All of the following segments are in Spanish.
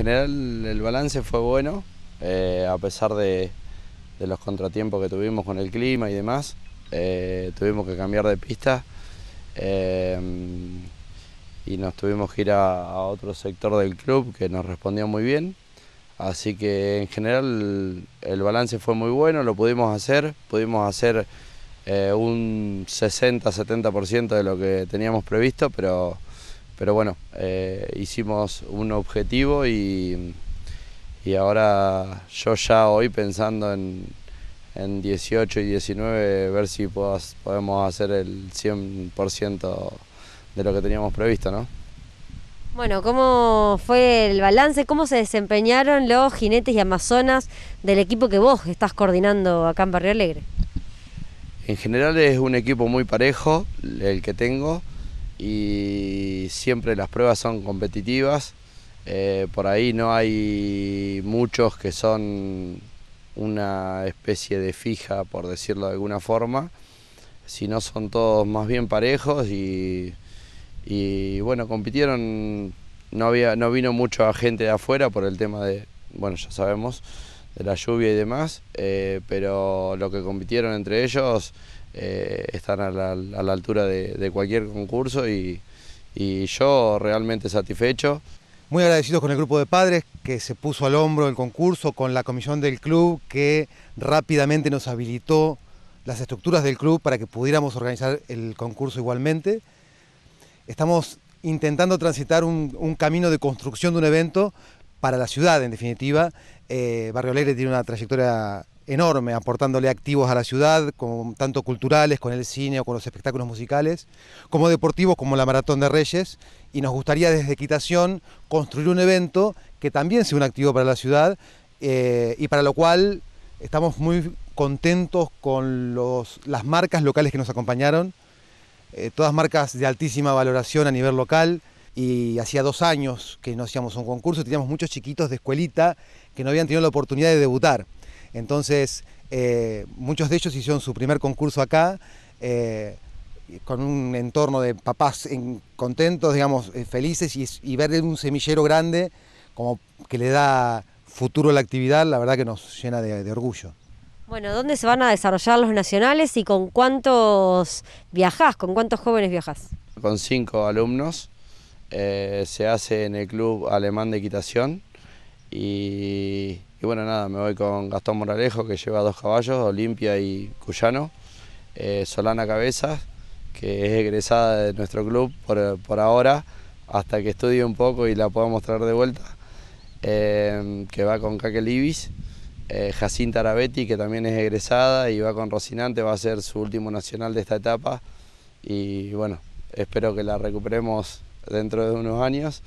En general el balance fue bueno, eh, a pesar de, los contratiempos que tuvimos con el clima y demás, eh, tuvimos que cambiar de pista eh, y nos tuvimos que ir a, a, otro sector del club que nos respondió muy bien. Así que en general el balance fue muy bueno, lo pudimos hacer, pudimos hacer un 60-70% de lo que teníamos previsto, pero pero bueno, eh, hicimos un objetivo y, y, ahora yo ya hoy pensando en, en 18 y 19, ver si podemos hacer el 100% de lo que teníamos previsto, ¿no? Bueno, ¿cómo fue el balance? ¿Cómo se desempeñaron los jinetes y amazonas del equipo que vos estás coordinando acá en Barrio Alegre? En general es un equipo muy parejo el que tengo y siempre las pruebas son competitivas. Eh, por ahí no hay muchos que son una especie de fija, por decirlo de alguna forma, sino son todos más bien parejos y, bueno, compitieron, no, había, no vino mucha gente de afuera por el tema de, bueno, ya sabemos, de la lluvia y demás, eh, pero lo que compitieron entre ellos eh, están a la, altura de, de, cualquier concurso y, y yo realmente satisfecho. Muy agradecidos con el grupo de padres que se puso al hombro el concurso, con la comisión del club que rápidamente nos habilitó las estructuras del club para que pudiéramos organizar el concurso igualmente. Estamos intentando transitar un, camino de construcción de un evento para la ciudad, en definitiva. Eh, Barrio Alegre tiene una trayectoria enorme, aportándole activos a la ciudad, tanto culturales, con el cine o con los espectáculos musicales, como deportivos, como la Maratón de Reyes, y nos gustaría desde Equitación construir un evento que también sea un activo para la ciudad eh, y para lo cual estamos muy contentos con las marcas locales que nos acompañaron, eh, todas marcas de altísima valoración a nivel local y hacía dos años que no hacíamos un concurso, teníamos muchos chiquitos de escuelita que no habían tenido la oportunidad de debutar. Entonces, eh, muchos de ellos hicieron su primer concurso acá, eh, con un entorno de papás contentos, digamos, eh, felices, y, ver un semillero grande como que le da futuro a la actividad, la verdad que nos llena de, orgullo. Bueno, ¿dónde se van a desarrollar los nacionales y con cuántos viajás, con cuántos jóvenes viajás? Con cinco alumnos, se hace en el Club Alemán de Equitación y y bueno, nada, me voy con Gastón Moralejo, que lleva dos caballos, Olimpia y Cuyano. Eh, Solana Cabezas, que es egresada de nuestro club por, ahora, hasta que estudie un poco y la pueda mostrar de vuelta. Eh, que va con Caque Ibis. Eh, Jacinta Arabetti, que también es egresada y va con Rocinante, va a ser su último nacional de esta etapa. Y bueno, espero que la recuperemos dentro de unos años.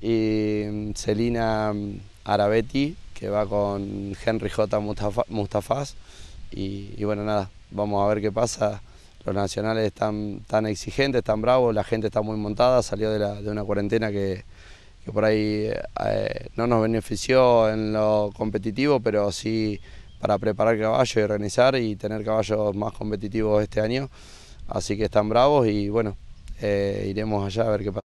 Y mm, Celina mm, Arabetti, que va con Henry J. Mustafa, Mustafaz. Y, bueno, nada, vamos a ver qué pasa. Los nacionales están tan exigentes, tan bravos, la gente está muy montada, salió de, una cuarentena que, por ahí eh, no nos benefició en lo competitivo, pero sí para preparar caballos y organizar y tener caballos más competitivos este año. Así que están bravos y bueno, eh, iremos allá a ver qué pasa.